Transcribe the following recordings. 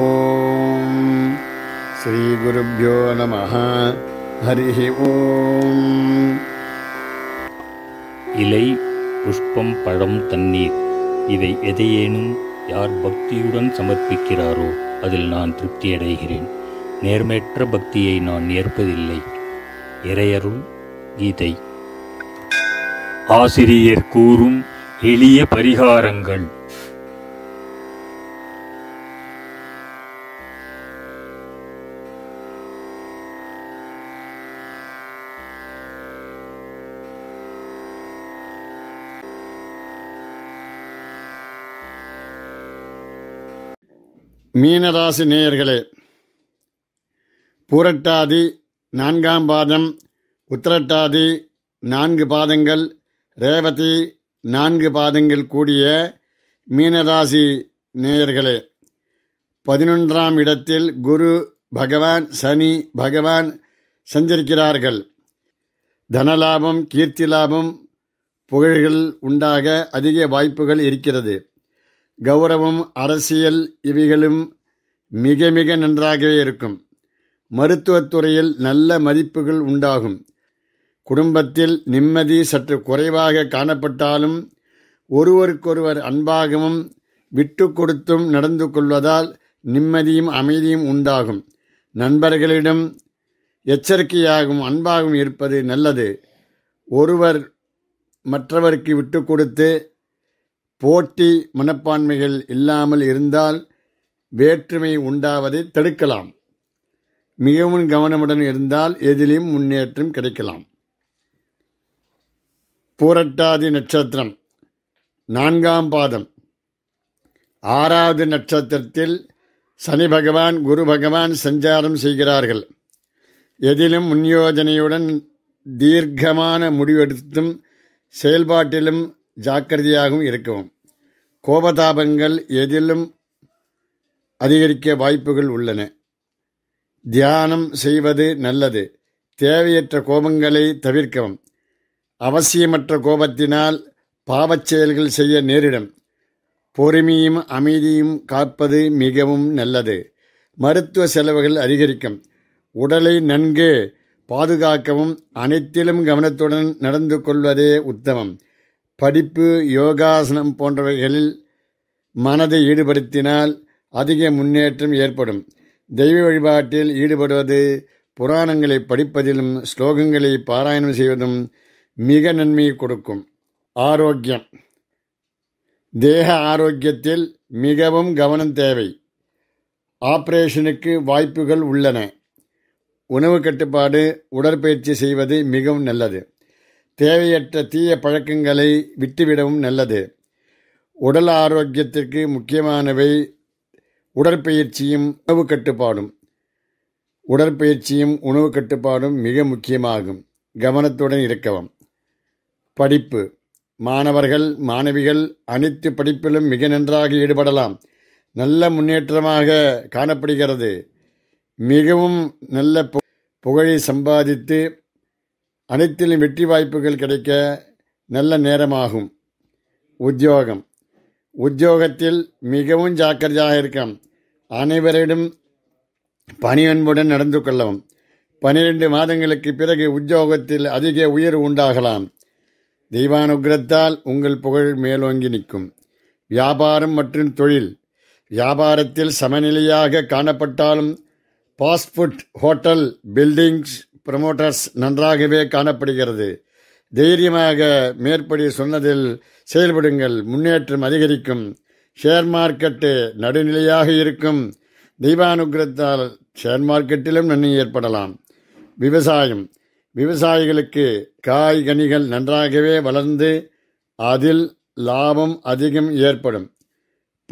ஓம் ஸ்ரீ श्रीगुरुभ्यो நம ஹரி ஓம் இலை புஷ்பம் பழம் தண்ணீர் இவை எதையேனும் யார் பக்தியுடன் சமர்ப்பிக்கிறாரோ அதில் நான் திருப்தி அடைகிறேன் நேர்மையற்ற பக்தியை நான் ஏற்பதில்லை இறையருள் கீதை ஆசிரியர் கூறும் எளிய பரிகாரங்கள் மீனராசி நேயர்களே பூரட்டாதி நான்காம் பாதம் உத்திரட்டாதி நான்கு பாதங்கள் ரேவதி நான்கு பாதங்கள் கூடிய மீனராசி நேயர்களே பதினொன்றாம் இடத்தில் குரு பகவான் சனி பகவான் சஞ்சரிக்கிறார்கள் தனலாபம் கீர்த்தி லாபம் புகழ்கள் உண்டாக அதிக வாய்ப்புகள் இருக்கிறது கௌரவம் அரசியல் இவைகளும் மிக மிக நன்றாகவே இருக்கும் மருத்துவத்துறையில் நல்ல மதிப்புகள் உண்டாகும் குடும்பத்தில் நிம்மதி சற்று குறைவாக காணப்பட்டாலும் ஒருவருக்கொருவர் அன்பாகவும் விட்டு கொடுத்தும் நடந்து கொள்வதால் நிம்மதியும் அமைதியும் உண்டாகும் நண்பர்களிடம் எச்சரிக்கையாகவும் அன்பாகவும் இருப்பது நல்லது ஒருவர் மற்றவருக்கு விட்டு கொடுத்து போட்டி மனப்பான்மைகள் இல்லாமல் இருந்தால் வேற்றுமை உண்டாவதை தடுக்கலாம் மிகவும் கவனமுடன் இருந்தால் எதிலும் முன்னேற்றம் கிடைக்கலாம் பூரட்டாதி நட்சத்திரம் நான்காம் பாதம் ஆறாவது நட்சத்திரத்தில் சனி பகவான் குரு பகவான் சஞ்சாரம் செய்கிறார்கள் எதிலும் முன்யோஜனையுடன் தீர்க்கமான முடிவெடுத்தும் செயல்பாட்டிலும் ஜாக்கிரதையாகவும் இருக்கவும் கோபதாபங்கள் எதிலும் அதிகரிக்க வாய்ப்புகள் உள்ளன தியானம் செய்வது நல்லது தேவையற்ற கோபங்களை தவிர்க்கவும் அவசியமற்ற கோபத்தினால் பாவச் செயல்கள் செய்ய நேரிடும் பொறுமையும் அமைதியும் காப்பது மிகவும் நல்லது மருத்துவ செலவுகள் அதிகரிக்கும் உடலை நன்கு பாதுகாக்கவும் அனைத்திலும் கவனத்துடன் நடந்து கொள்வதே உத்தமம் படிப்பு யோகாசனம் போன்றவைகளில் மனதை ஈடுபடுத்தினால் அதிக முன்னேற்றம் ஏற்படும் தெய்வ வழிபாட்டில் ஈடுபடுவது புராணங்களை படிப்பதிலும் ஸ்லோகங்களை பாராயணம் செய்வதும் மிக நன்மையை கொடுக்கும் ஆரோக்கியம் தேக ஆரோக்கியத்தில் மிகவும் கவனம் தேவை ஆப்ரேஷனுக்கு வாய்ப்புகள் உள்ளன உணவு கட்டுப்பாடு உடற்பயிற்சி செய்வது மிகவும் நல்லது தேவையற்ற தீய பழக்கங்களை விட்டுவிடவும் நல்லது உடல் ஆரோக்கியத்திற்கு முக்கியமானவை உடற்பயிற்சியும் உணவு கட்டுப்பாடும் உடற்பயிற்சியும் உணவு கட்டுப்பாடும் மிக முக்கியமாகும் கவனத்துடன் இருக்கவும் படிப்பு மாணவர்கள் மாணவிகள் அனைத்து படிப்பிலும் மிக நன்றாக ஈடுபடலாம் நல்ல முன்னேற்றமாக காணப்படுகிறது மிகவும் நல்ல புகழை சம்பாதித்து அனைத்திலும் வெற்றி வாய்ப்புகள் கிடைக்க நல்ல நேரமாகும் உத்தியோகம் உத்தியோகத்தில் மிகவும் ஜாக்கிரதையாக இருக்க அனைவரிடம் அன்புடன் நடந்து கொள்ளவும் பனிரெண்டு மாதங்களுக்கு பிறகு உத்தியோகத்தில் அதிக உயர்வு உண்டாகலாம் தெய்வானுகிரத்தால் உங்கள் புகழ் மேலோங்கி நிற்கும் வியாபாரம் மற்றும் தொழில் வியாபாரத்தில் சமநிலையாக காணப்பட்டாலும் பாஸ்புட் ஹோட்டல் பில்டிங்ஸ் ப்ரமோட்டர்ஸ் நன்றாகவே காணப்படுகிறது தைரியமாக மேற்படி சொன்னதில் செயல்படுங்கள் முன்னேற்றம் அதிகரிக்கும் ஷேர் மார்க்கெட்டு நடுநிலையாக இருக்கும் தெய்வானுகிரத்தால் ஷேர் மார்க்கெட்டிலும் நன்மை ஏற்படலாம் விவசாயம் விவசாயிகளுக்கு காய் கனிகள் நன்றாகவே வளர்ந்து அதில் லாபம் அதிகம் ஏற்படும்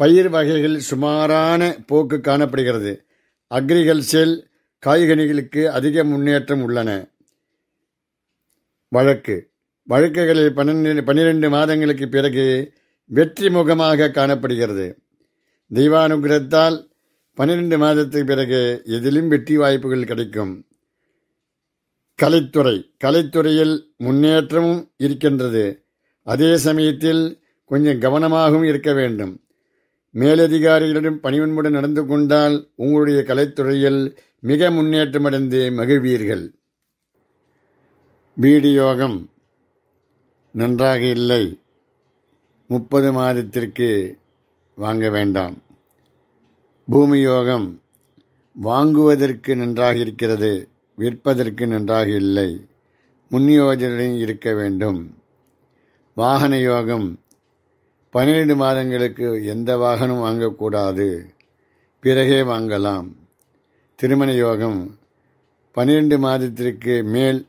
பயிர் வகைகள் சுமாரான போக்கு காணப்படுகிறது அக்ரிகல்ச்சரில் காய்கனிகளுக்கு அதிக முன்னேற்றம் உள்ளன வழக்கு வழக்குகளில் பன்னெண்டு பன்னிரெண்டு மாதங்களுக்கு பிறகு வெற்றி முகமாக காணப்படுகிறது தெய்வானுகிரத்தால் பன்னிரெண்டு மாதத்துக்கு பிறகு எதிலும் வெற்றி வாய்ப்புகள் கிடைக்கும் கலைத்துறை கலைத்துறையில் முன்னேற்றமும் இருக்கின்றது அதே சமயத்தில் கொஞ்சம் கவனமாகவும் இருக்க வேண்டும் மேலதிகாரிகளிடம் பணிவன்புடன் நடந்து கொண்டால் உங்களுடைய கலைத்துறையில் மிக முன்னேற்றமடைந்து மகிழ்வீர்கள் வீடு யோகம் நன்றாக இல்லை முப்பது மாதத்திற்கு வாங்க வேண்டாம் பூமி யோகம் வாங்குவதற்கு நன்றாக இருக்கிறது விற்பதற்கு நன்றாக இல்லை முன்னியோஜனையும் இருக்க வேண்டும் வாகன யோகம் பன்னிரண்டு மாதங்களுக்கு எந்த வாகனம் வாங்கக்கூடாது பிறகே வாங்கலாம் திருமண யோகம் பனிரெண்டு மாதத்திற்கு மேல்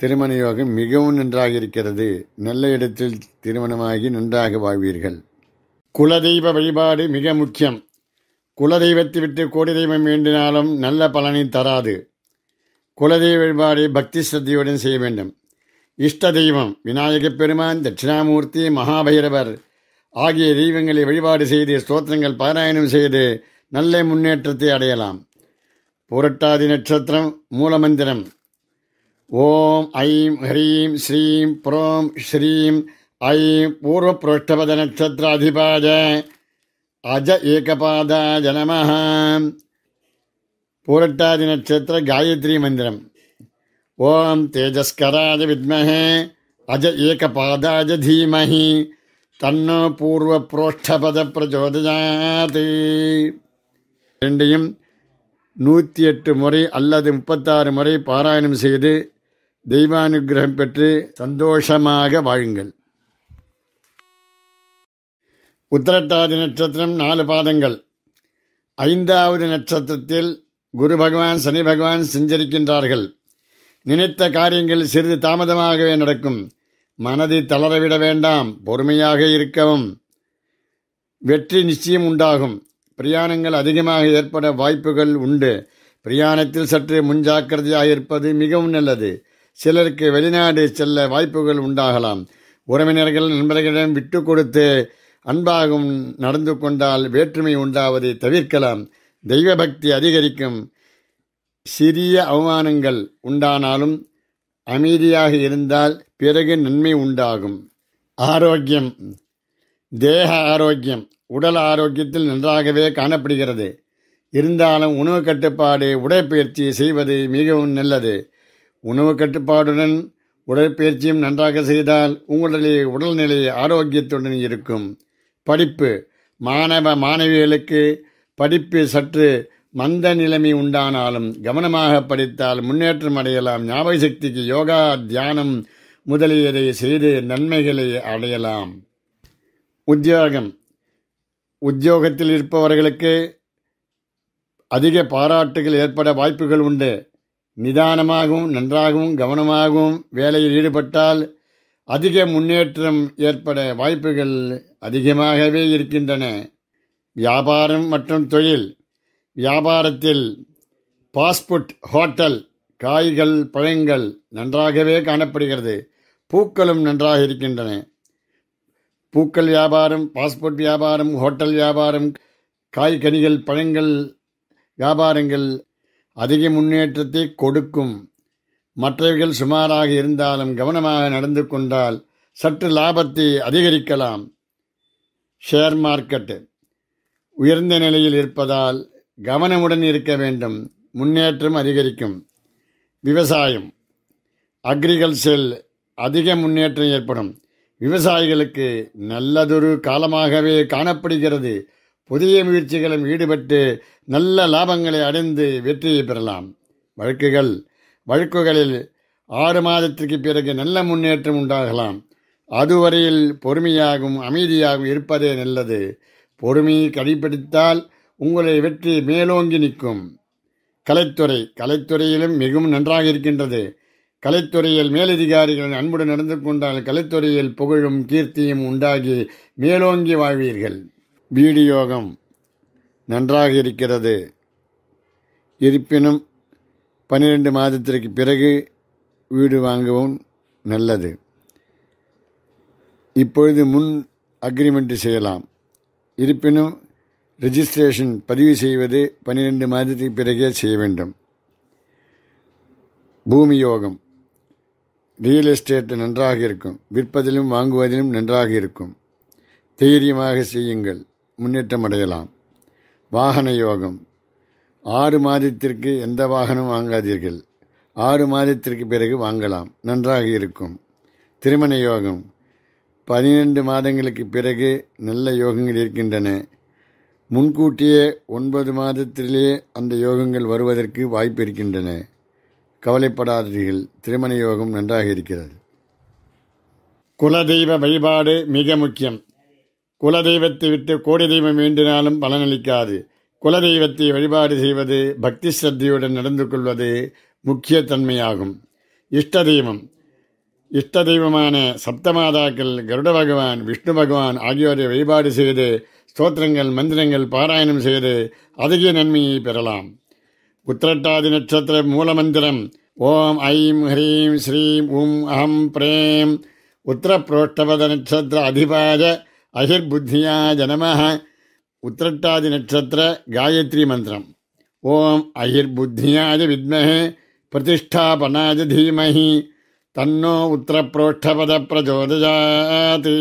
திருமண யோகம் மிகவும் நன்றாக இருக்கிறது நல்ல இடத்தில் திருமணமாகி நன்றாக வாழ்வீர்கள் குலதெய்வ வழிபாடு மிக முக்கியம் குலதெய்வத்தை விட்டு கோடி தெய்வம் வேண்டினாலும் நல்ல பலனை தராது குலதெய்வ வழிபாடு பக்தி சத்தியுடன் செய்ய வேண்டும் இஷ்ட தெய்வம் விநாயகப் பெருமான் தட்சிணாமூர்த்தி மகாபைரவர் ஆகிய தெய்வங்களை வழிபாடு செய்து ஸ்தோத்திரங்கள் பாராயணம் செய்து நல்ல முன்னேற்றத்தை அடையலாம் पुरट्टादि नक्षत्रम मूल मंदिरम ओम ऐं ह्रीं श्रीं प्रों श्रीं ऐं पूर्वपृष्ठपद नक्षत्राधिपाय अज एकपादाय नमः पूरट्टादि नक्षत्र गायत्री मंदिरम ओम तेजस्कराय विद्महे अज एकपादाय धीमहि तन्नो पूर्वप्रोष्ठपद प्रचोदयात् நூற்றி எட்டு முறை அல்லது முப்பத்தாறு முறை பாராயணம் செய்து தெய்வானுகிரகம் பெற்று சந்தோஷமாக வாழுங்கள் உத்திரட்டாதி நட்சத்திரம் நாலு பாதங்கள் ஐந்தாவது நட்சத்திரத்தில் குரு பகவான் சனி பகவான் செஞ்சரிக்கின்றார்கள் நினைத்த காரியங்கள் சிறிது தாமதமாகவே நடக்கும் மனதை தளரவிட வேண்டாம் பொறுமையாக இருக்கவும் வெற்றி நிச்சயம் உண்டாகும் பிரயாணங்கள் அதிகமாக ஏற்பட வாய்ப்புகள் உண்டு பிரயாணத்தில் சற்று முன்ஜாக்கிரதையாக இருப்பது மிகவும் நல்லது சிலருக்கு வெளிநாடு செல்ல வாய்ப்புகள் உண்டாகலாம் உறவினர்கள் நண்பர்களிடம் விட்டு கொடுத்து அன்பாகவும் நடந்து கொண்டால் வேற்றுமை உண்டாவதை தவிர்க்கலாம் தெய்வ பக்தி அதிகரிக்கும் சிறிய அவமானங்கள் உண்டானாலும் அமைதியாக இருந்தால் பிறகு நன்மை உண்டாகும் ஆரோக்கியம் தேக ஆரோக்கியம் உடல் ஆரோக்கியத்தில் நன்றாகவே காணப்படுகிறது இருந்தாலும் உணவு கட்டுப்பாடு உடற்பயிற்சி செய்வது மிகவும் நல்லது உணவு கட்டுப்பாடுடன் உடற்பயிற்சியும் நன்றாக செய்தால் உங்களுடைய உடல்நிலை ஆரோக்கியத்துடன் இருக்கும் படிப்பு மாணவ மாணவிகளுக்கு படிப்பு சற்று மந்த நிலைமை உண்டானாலும் கவனமாக படித்தால் முன்னேற்றம் அடையலாம் ஞாபக சக்திக்கு யோகா தியானம் முதலியதை செய்து நன்மைகளை அடையலாம் உத்தியோகம் உத்தியோகத்தில் இருப்பவர்களுக்கு அதிக பாராட்டுகள் ஏற்பட வாய்ப்புகள் உண்டு நிதானமாகவும் நன்றாகவும் கவனமாகவும் வேலையில் ஈடுபட்டால் அதிக முன்னேற்றம் ஏற்பட வாய்ப்புகள் அதிகமாகவே இருக்கின்றன வியாபாரம் மற்றும் தொழில் வியாபாரத்தில் பாஸ்புட் ஹோட்டல் காய்கள் பழங்கள் நன்றாகவே காணப்படுகிறது பூக்களும் நன்றாக இருக்கின்றன பூக்கள் வியாபாரம் பாஸ்போர்ட் வியாபாரம் ஹோட்டல் வியாபாரம் காய்கனிகள் பழங்கள் வியாபாரங்கள் அதிக முன்னேற்றத்தை கொடுக்கும் மற்றவைகள் சுமாராக இருந்தாலும் கவனமாக நடந்து கொண்டால் சற்று லாபத்தை அதிகரிக்கலாம் ஷேர் மார்க்கெட்டு உயர்ந்த நிலையில் இருப்பதால் கவனமுடன் இருக்க வேண்டும் முன்னேற்றம் அதிகரிக்கும் விவசாயம் அக்ரிகல்ச்சரில் அதிக முன்னேற்றம் ஏற்படும் விவசாயிகளுக்கு நல்லதொரு காலமாகவே காணப்படுகிறது புதிய முயற்சிகளும் ஈடுபட்டு நல்ல லாபங்களை அடைந்து வெற்றியை பெறலாம் வழக்குகள் வழக்குகளில் ஆறு மாதத்திற்கு பிறகு நல்ல முன்னேற்றம் உண்டாகலாம் அதுவரையில் பொறுமையாகவும் அமைதியாகவும் இருப்பதே நல்லது பொறுமையை கடைபிடித்தால் உங்களை வெற்றி மேலோங்கி நிற்கும் கலைத்துறை கலைத்துறையிலும் மிகவும் நன்றாக இருக்கின்றது கலைத்துறையில் மேலதிகாரிகளின் அன்புடன் நடந்து கொண்டால் கலைத்துறையில் புகழும் கீர்த்தியும் உண்டாகி மேலோங்கி வாழ்வீர்கள் வீடியோகம் நன்றாக இருக்கிறது இருப்பினும் பன்னிரெண்டு மாதத்திற்கு பிறகு வீடு வாங்கவும் நல்லது இப்பொழுது முன் அக்ரிமெண்ட் செய்யலாம் இருப்பினும் ரிஜிஸ்ட்ரேஷன் பதிவு செய்வது பன்னிரெண்டு மாதத்துக்கு பிறகே செய்ய வேண்டும் பூமி யோகம் ரியல் எஸ்டேட் நன்றாக இருக்கும் விற்பதிலும் வாங்குவதிலும் நன்றாக இருக்கும் தைரியமாக செய்யுங்கள் முன்னேற்றம் அடையலாம் வாகன யோகம் ஆறு மாதத்திற்கு எந்த வாகனம் வாங்காதீர்கள் ஆறு மாதத்திற்கு பிறகு வாங்கலாம் நன்றாக இருக்கும் திருமண யோகம் பதினெண்டு மாதங்களுக்கு பிறகு நல்ல யோகங்கள் இருக்கின்றன முன்கூட்டியே ஒன்பது மாதத்திலேயே அந்த யோகங்கள் வருவதற்கு வாய்ப்பு இருக்கின்றன கவலைப்படாதீர்கள் திருமண யோகம் நன்றாக இருக்கிறது குலதெய்வ வழிபாடு மிக முக்கியம் குலதெய்வத்தை விட்டு கோடி தெய்வம் வேண்டினாலும் பலனளிக்காது குலதெய்வத்தை வழிபாடு செய்வது பக்தி சிரத்தையுடன் நடந்து கொள்வது முக்கிய தன்மையாகும் இஷ்ட தெய்வம் இஷ்ட தெய்வமான சப்தமாதாக்கள் கருட பகவான் விஷ்ணு பகவான் ஆகியோரை வழிபாடு செய்து ஸ்தோத்திரங்கள் மந்திரங்கள் பாராயணம் செய்து அதிக நன்மையை பெறலாம் उत्रटादि नक्षत्र मूलमंदिरम ओम ऐं ह्रीं श्रीं उं अहं प्रेम उत्तरप्रोष्ठपदनक्षत्र अधिपाय अहिर्बुद्धिया जनम उत्रट्टादि नक्षत्र गायत्री मंत्र ओम अहिर्बुद्धियाज विमहे प्रतिष्ठापनाज धीमह तन्नो उत्तरप्रोष्ठपद प्रचोदयाति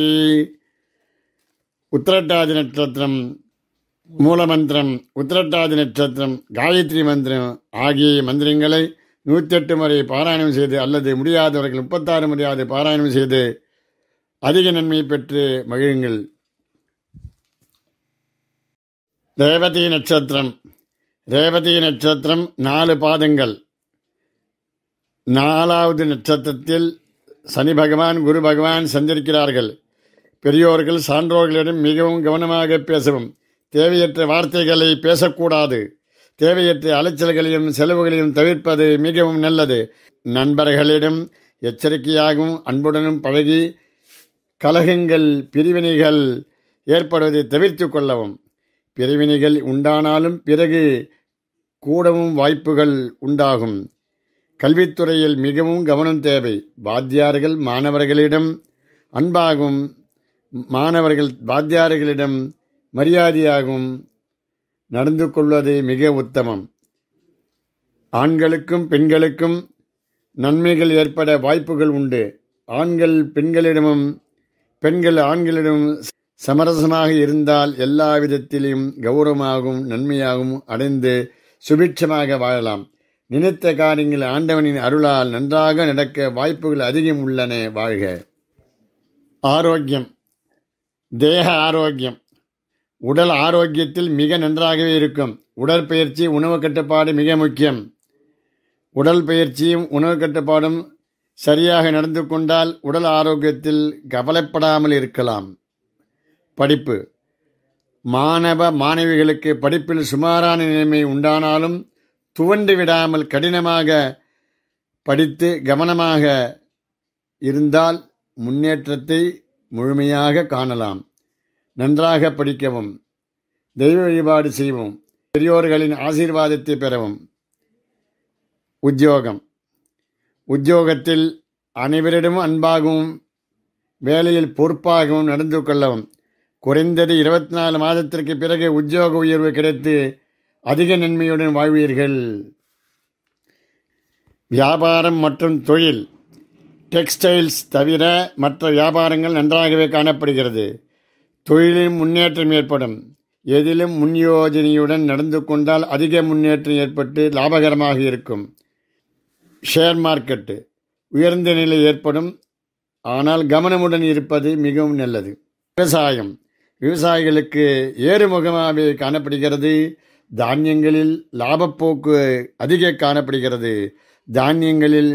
उत्तरट्टादि नक्षत्रम மூலமந்திரம் உத்திரட்டாதி நட்சத்திரம் காயத்ரி மந்திரம் ஆகிய மந்திரங்களை நூற்றெட்டு முறை பாராயணம் செய்து அல்லது முடியாதவர்கள் முப்பத்தாறு முறையாவது பாராயணம் செய்து அதிக நன்மை பெற்று மகிழுங்கள் ரேவதி நட்சத்திரம் ரேவதி நட்சத்திரம் நாலு பாதங்கள் நாலாவது நட்சத்திரத்தில் சனி பகவான் குரு பகவான் சந்திருக்கிறார்கள் பெரியோர்கள் சான்றோர்களிடம் மிகவும் கவனமாக பேசவும் தேவையற்ற வார்த்தைகளை பேசக்கூடாது தேவையற்ற அலைச்சல்களையும் செலவுகளையும் தவிர்ப்பது மிகவும் நல்லது நண்பர்களிடம் எச்சரிக்கையாகவும் அன்புடனும் பழகி கலகங்கள் பிரிவினைகள் ஏற்படுவதை தவிர்த்து கொள்ளவும் பிரிவினைகள் உண்டானாலும் பிறகு கூடவும் வாய்ப்புகள் உண்டாகும் கல்வித்துறையில் மிகவும் கவனம் தேவை வாத்தியார்கள் மாணவர்களிடம் அன்பாகும் மாணவர்கள் வாத்தியார்களிடம் மரியாதையாகவும் நடந்து கொள்வது மிக உத்தமம் ஆண்களுக்கும் பெண்களுக்கும் நன்மைகள் ஏற்பட வாய்ப்புகள் உண்டு ஆண்கள் பெண்களிடமும் பெண்கள் ஆண்களிடமும் சமரசமாக இருந்தால் எல்லா விதத்திலும் கௌரவமாகவும் நன்மையாகவும் அடைந்து சுபிட்சமாக வாழலாம் நினைத்த காரியங்கள் ஆண்டவனின் அருளால் நன்றாக நடக்க வாய்ப்புகள் அதிகம் உள்ளன வாழ்க ஆரோக்கியம் தேக ஆரோக்கியம் உடல் ஆரோக்கியத்தில் மிக நன்றாகவே இருக்கும் உடற்பயிற்சி உணவு கட்டுப்பாடு மிக முக்கியம் உடல் பயிற்சியும் உணவு கட்டுப்பாடும் சரியாக நடந்து கொண்டால் உடல் ஆரோக்கியத்தில் கவலைப்படாமல் இருக்கலாம் படிப்பு மாணவ மாணவிகளுக்கு படிப்பில் சுமாரான நிலைமை உண்டானாலும் துவண்டு விடாமல் கடினமாக படித்து கவனமாக இருந்தால் முன்னேற்றத்தை முழுமையாக காணலாம் நன்றாக படிக்கவும் தெய்வ வழிபாடு செய்வோம் பெரியோர்களின் ஆசீர்வாதத்தை பெறவும் உத்தியோகம் உத்தியோகத்தில் அனைவரிடமும் அன்பாகவும் வேலையில் பொறுப்பாகவும் நடந்து கொள்ளவும் குறைந்தது இருபத்தி நாலு மாதத்திற்கு பிறகு உத்தியோக உயர்வு கிடைத்து அதிக நன்மையுடன் வாழ்வீர்கள் வியாபாரம் மற்றும் தொழில் டெக்ஸ்டைல்ஸ் தவிர மற்ற வியாபாரங்கள் நன்றாகவே காணப்படுகிறது தொழிலில் முன்னேற்றம் ஏற்படும் எதிலும் முன்யோஜனையுடன் நடந்து கொண்டால் அதிக முன்னேற்றம் ஏற்பட்டு லாபகரமாக இருக்கும் ஷேர் மார்க்கெட்டு உயர்ந்த நிலை ஏற்படும் ஆனால் கவனமுடன் இருப்பது மிகவும் நல்லது விவசாயம் விவசாயிகளுக்கு ஏறுமுகமாகவே காணப்படுகிறது தானியங்களில் லாபப்போக்கு அதிக காணப்படுகிறது தானியங்களில்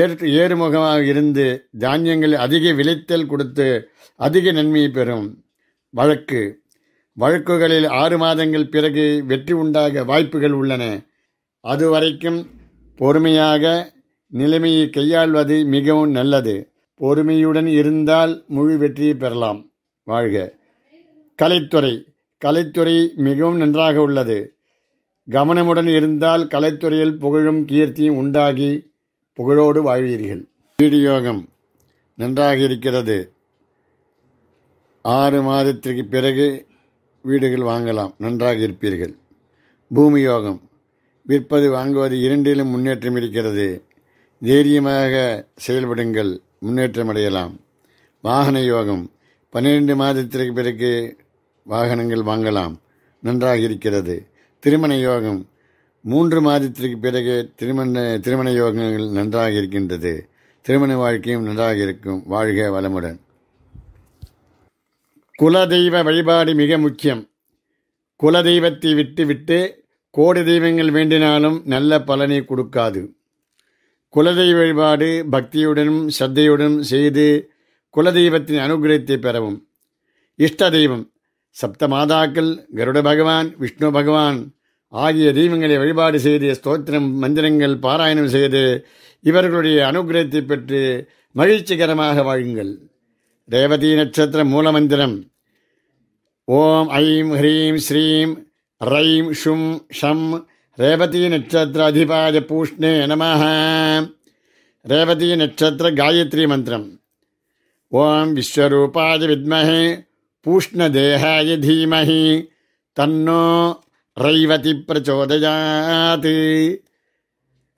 ஏற்று ஏறுமுகமாக இருந்து தானியங்கள் அதிக விளைத்தல் கொடுத்து அதிக நன்மையை பெறும் வழக்கு வழக்குகளில் ஆறு மாதங்கள் பிறகு வெற்றி உண்டாக வாய்ப்புகள் உள்ளன அதுவரைக்கும் பொறுமையாக நிலைமையை கையாள்வது மிகவும் நல்லது பொறுமையுடன் இருந்தால் முழு வெற்றியை பெறலாம் வாழ்க கலைத்துறை கலைத்துறை மிகவும் நன்றாக உள்ளது கவனமுடன் இருந்தால் கலைத்துறையில் புகழும் கீர்த்தியும் உண்டாகி புகழோடு வாழ்வீர்கள் வீடியோகம் நன்றாக இருக்கிறது ஆறு மாதத்திற்கு பிறகு வீடுகள் வாங்கலாம் நன்றாக இருப்பீர்கள் பூமி யோகம் விற்பது வாங்குவது இரண்டிலும் முன்னேற்றம் இருக்கிறது தைரியமாக செயல்படுங்கள் முன்னேற்றம் அடையலாம் வாகன யோகம் பன்னிரெண்டு மாதத்திற்கு பிறகு வாகனங்கள் வாங்கலாம் நன்றாக இருக்கிறது திருமண யோகம் மூன்று மாதத்திற்கு பிறகு திருமண திருமண யோகங்கள் நன்றாக இருக்கின்றது திருமண வாழ்க்கையும் நன்றாக இருக்கும் வாழ்க வளமுடன் குலதெய்வ வழிபாடு மிக முக்கியம் குலதெய்வத்தை விட்டு விட்டு கோடி தெய்வங்கள் வேண்டினாலும் நல்ல பலனை கொடுக்காது குலதெய்வ வழிபாடு பக்தியுடனும் சத்தையுடனும் செய்து குலதெய்வத்தின் அனுகிரகத்தை பெறவும் இஷ்ட தெய்வம் சப்த மாதாக்கள் கருட பகவான் விஷ்ணு பகவான் ஆகிய தெய்வங்களை வழிபாடு செய்து ஸ்தோத்திரம் மந்திரங்கள் பாராயணம் செய்து இவர்களுடைய அனுகிரகத்தை பெற்று மகிழ்ச்சிகரமாக வாழுங்கள் ரேவதி நட்சத்திர மூலமந்திரம் ஓம் ஐம் ஹ்ரீம் ஸ்ரீம் ரைம் ஷும் ஷம் ரேவதி நட்சத்திர அதிபாய பூஷ்ணே நமஹ ரேவதி நட்சத்திர காயத்ரி மந்திரம் ஓம் விஸ்வரூபாய வித்மஹே தேகாய தீமஹி தன்னோ ரைவதி பிரச்சோதயாது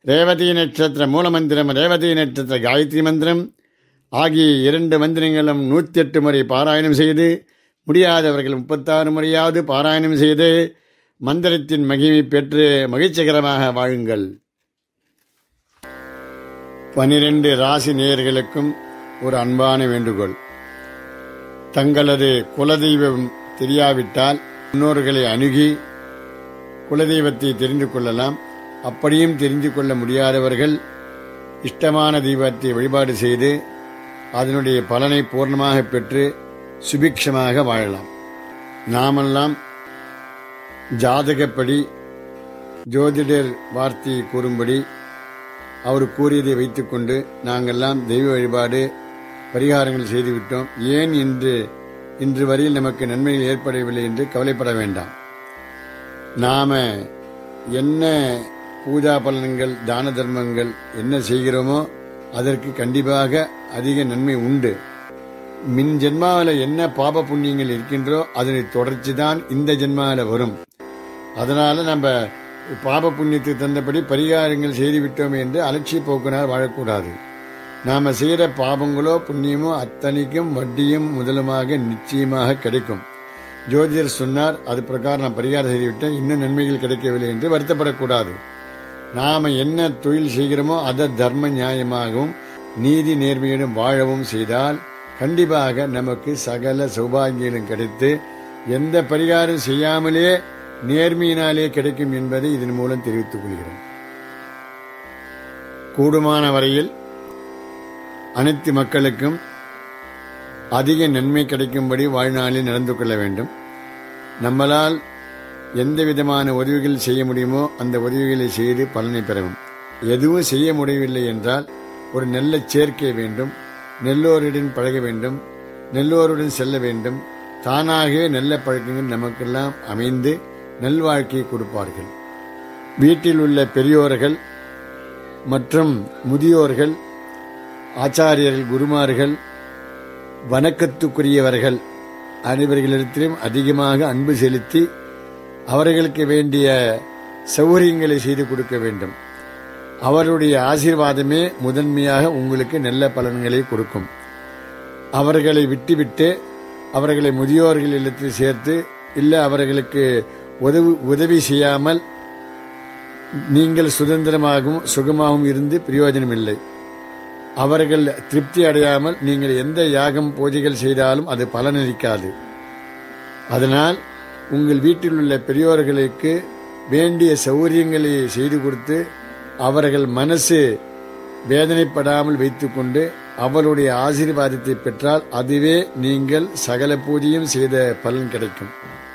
ரேவதி நட்சத்திர மூலமந்திரம் ரேவதி நட்சத்திர காயத்ரி மந்திரம் ஆகிய இரண்டு மந்திரங்களும் நூற்றி எட்டு முறை பாராயணம் செய்து முடியாதவர்கள் முப்பத்தாறு முறையாவது பாராயணம் செய்து மந்திரத்தின் மகிமை பெற்று மகிழ்ச்சிகரமாக வாழுங்கள் பனிரெண்டு ராசி நேயர்களுக்கும் ஒரு அன்பான வேண்டுகோள் தங்களது குலதெய்வம் தெரியாவிட்டால் முன்னோர்களை அணுகி குலதெய்வத்தை தெரிந்து கொள்ளலாம் அப்படியும் தெரிந்து கொள்ள முடியாதவர்கள் இஷ்டமான தெய்வத்தை வழிபாடு செய்து அதனுடைய பலனை பூர்ணமாக பெற்று சுபிக்ஷமாக வாழலாம் நாமெல்லாம் ஜாதகப்படி ஜோதிடர் வார்த்தையை கூறும்படி அவர் கூறியதை வைத்துக்கொண்டு நாங்கள்லாம் தெய்வ வழிபாடு பரிகாரங்கள் செய்துவிட்டோம் ஏன் இன்று இன்று வரையில் நமக்கு நன்மைகள் ஏற்படவில்லை என்று கவலைப்பட வேண்டாம் நாம் என்ன பூஜா பலன்கள் தான தர்மங்கள் என்ன செய்கிறோமோ அதற்கு கண்டிப்பாக அதிக நன்மை உண்டு மின் ஜென்மாவில் என்ன பாப புண்ணியங்கள் இருக்கின்றோ அதனை தொடர்ச்சி தான் இந்த ஜென்மாவில் வரும் அதனால நம்ம பாப புண்ணியத்துக்கு தந்தபடி பரிகாரங்கள் செய்து விட்டோம் என்று அலட்சிய போக்குனால் வாழக்கூடாது நாம் செய்கிற பாபங்களோ புண்ணியமோ அத்தனைக்கும் வட்டியும் முதலுமாக நிச்சயமாக கிடைக்கும் ஜோதிடர் சொன்னார் அது பிரகாரம் நான் பரிகாரம் செய்துவிட்டேன் இன்னும் நன்மைகள் கிடைக்கவில்லை என்று வருத்தப்படக்கூடாது நாம என்ன தொழில் செய்கிறோமோ அதை தர்ம நியாயமாகவும் நீதி நேர்மையிடம் வாழவும் செய்தால் கண்டிப்பாக நமக்கு சகல சௌபாகியங்களும் கிடைத்து எந்த பரிகாரம் செய்யாமலே நேர்மையினாலே கிடைக்கும் என்பதை இதன் மூலம் தெரிவித்துக் கொள்கிறோம் கூடுமான வரையில் அனைத்து மக்களுக்கும் அதிக நன்மை கிடைக்கும்படி வாழ்நாளில் நடந்து கொள்ள வேண்டும் நம்மளால் எந்த விதமான உதவிகள் செய்ய முடியுமோ அந்த உதவிகளை செய்து பலனை பெறவும் எதுவும் செய்ய முடியவில்லை என்றால் ஒரு நல்ல சேர்க்கை வேண்டும் நெல்லோருடன் பழக வேண்டும் நெல்லோருடன் செல்ல வேண்டும் தானாகவே நல்ல பழக்கங்கள் நமக்கெல்லாம் அமைந்து நல்வாழ்க்கையை கொடுப்பார்கள் வீட்டில் உள்ள பெரியோர்கள் மற்றும் முதியோர்கள் ஆச்சாரியர்கள் குருமார்கள் வணக்கத்துக்குரியவர்கள் அனைவர்களிடத்திலும் அதிகமாக அன்பு செலுத்தி அவர்களுக்கு வேண்டிய சௌகரியங்களை செய்து கொடுக்க வேண்டும் அவருடைய ஆசீர்வாதமே முதன்மையாக உங்களுக்கு நல்ல பலன்களை கொடுக்கும் அவர்களை விட்டுவிட்டு அவர்களை முதியோர்கள் இல்லத்தில் சேர்த்து இல்லை அவர்களுக்கு உதவி உதவி செய்யாமல் நீங்கள் சுதந்திரமாகவும் சுகமாகவும் இருந்து பிரயோஜனம் இல்லை அவர்கள் திருப்தி அடையாமல் நீங்கள் எந்த யாகம் பூஜைகள் செய்தாலும் அது பலனளிக்காது அதனால் உங்கள் வீட்டில் உள்ள பெரியோர்களுக்கு வேண்டிய சௌகரியங்களை செய்து கொடுத்து அவர்கள் மனசு வேதனைப்படாமல் வைத்துக்கொண்டு அவருடைய ஆசீர்வாதத்தை பெற்றால் அதுவே நீங்கள் சகல பூஜையும் செய்த பலன் கிடைக்கும்